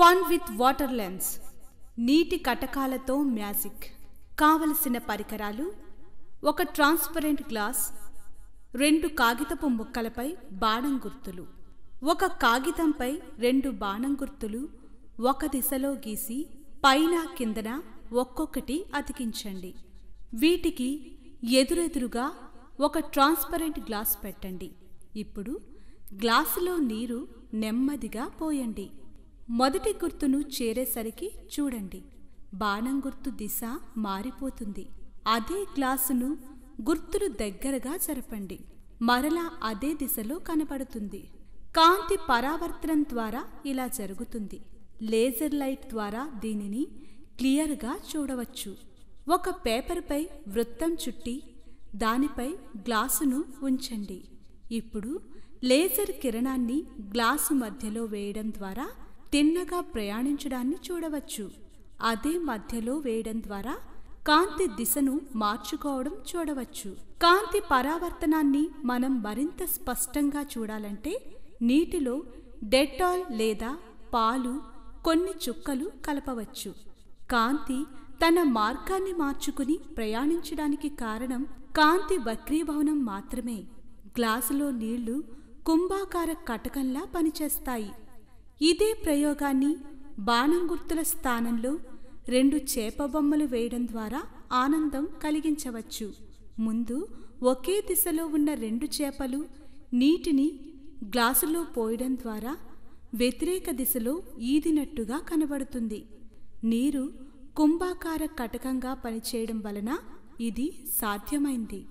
fun with water lens నీటి కటకాలతో magic కావలసిన పరికరాలు ఒక ట్రాన్స్పరెంట్ గ్లాస్ రెండు కాగితపు ముక్కలపై బాణం గుర్తులు ఒక కాగితంపై రెండు బాణం గుర్తులు ఒక దిశలో గీసి పైన కిందన ఒక్కొక్కటి అతికించండి వీటికి ఎదురెదురుగా ఒక ట్రాన్స్పరెంట్ గ్లాస్ పెట్టండి ఇప్పుడు గ్లాసులో నీరు నెమ్మదిగా పోయండి మొదటి గుర్తును చేరేసరికి చూడండి బాణం గుర్తు దిశ మారిపోతుంది అదే గ్లాసును గుర్తులు దగ్గరగా జరపండి మరలా అదే దిశలో కనపడుతుంది కాంతి పరావర్తనం ద్వారా ఇలా జరుగుతుంది లేజర్ లైట్ ద్వారా దీనిని క్లియర్గా చూడవచ్చు ఒక పేపర్పై వృత్తం చుట్టి దానిపై గ్లాసును ఉంచండి ఇప్పుడు లేజర్ కిరణాన్ని గ్లాసు మధ్యలో వేయడం ద్వారా తిన్నగా ప్రయాణించడాన్ని చూడవచ్చు అదే మధ్యలో వేయడం ద్వారా కాంతి దిశను మార్చుకోవడం చూడవచ్చు కాంతి పరావర్తనాన్ని మనం మరింత స్పష్టంగా చూడాలంటే నీటిలో డెటాల్ లేదా పాలు కొన్ని చుక్కలు కలపవచ్చు కాంతి తన మార్గాన్ని మార్చుకుని ప్రయాణించడానికి కారణం కాంతి వక్రీభవనం మాత్రమే గ్లాసులో నీళ్లు కుంభాకార కటకంలా పనిచేస్తాయి ఇదే ప్రయోగాన్ని బాణం గుర్తుల స్థానంలో రెండు చేప బొమ్మలు వేయడం ద్వారా ఆనందం కలిగించవచ్చు ముందు ఒకే దిశలో ఉన్న రెండు చేపలు నీటిని గ్లాసులో పోయడం ద్వారా వ్యతిరేక దిశలో ఈదినట్టుగా కనబడుతుంది నీరు కుంభాకార కటకంగా పనిచేయడం వలన ఇది సాధ్యమైంది